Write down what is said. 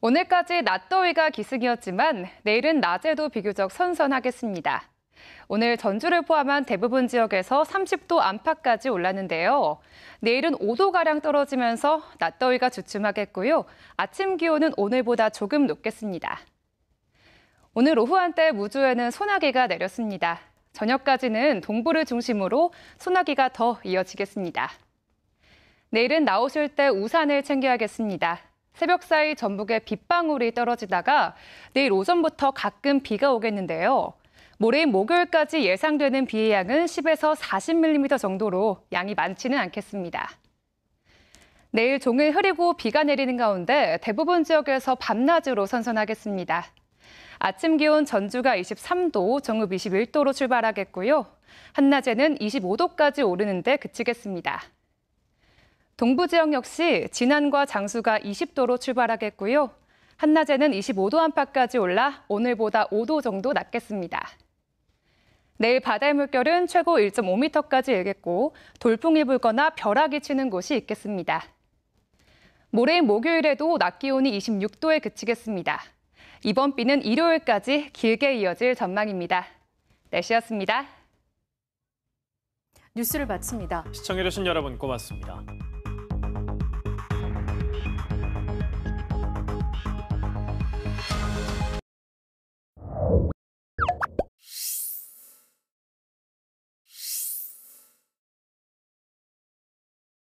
오늘까지 낮더위가 기승이었지만 내일은 낮에도 비교적 선선하겠습니다. 오늘 전주를 포함한 대부분 지역에서 30도 안팎까지 올랐는데요. 내일은 5도가량 떨어지면서 낮더위가 주춤하겠고요. 아침 기온은 오늘보다 조금 높겠습니다. 오늘 오후 한때 무주에는 소나기가 내렸습니다. 저녁까지는 동부를 중심으로 소나기가 더 이어지겠습니다. 내일은 나오실 때 우산을 챙겨야겠습니다. 새벽 사이 전북에 빗방울이 떨어지다가 내일 오전부터 가끔 비가 오겠는데요. 모레인 목요일까지 예상되는 비의 양은 10에서 40mm 정도로 양이 많지는 않겠습니다. 내일 종일 흐리고 비가 내리는 가운데 대부분 지역에서 밤낮으로 선선하겠습니다. 아침 기온 전주가 23도, 정읍 21도로 출발하겠고요. 한낮에는 25도까지 오르는데 그치겠습니다. 동부 지역 역시 진안과 장수가 20도로 출발하겠고요. 한낮에는 25도 안팎까지 올라 오늘보다 5도 정도 낮겠습니다. 내일 바다의 물결은 최고 1.5m까지 일겠고 돌풍이 불거나 벼락이 치는 곳이 있겠습니다. 모레인 목요일에도 낮 기온이 26도에 그치겠습니다. 이번 비는 일요일까지 길게 이어질 전망입니다. 날씨였습니다. 뉴스를 마칩니다. 시청해주신 여러분 고맙습니다.